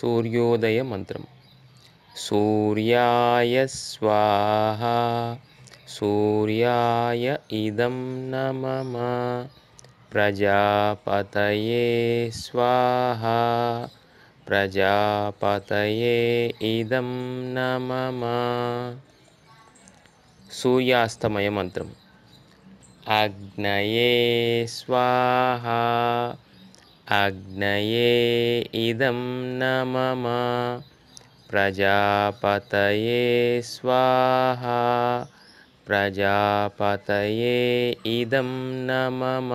సూర్యోదయ మంత్రం సూర్యాయ స్వాహ సూర్యాయ ఇదం నమమ ప్రజాపతయే స్వాహ ప్రజాపతయే ఇదం నమమ సూర్యాస్తమయ మంత్రం అగ్నయే స్వాహ अग्नये इदं न मम प्रजापतये स्वाहा प्रजापतये इदं न मम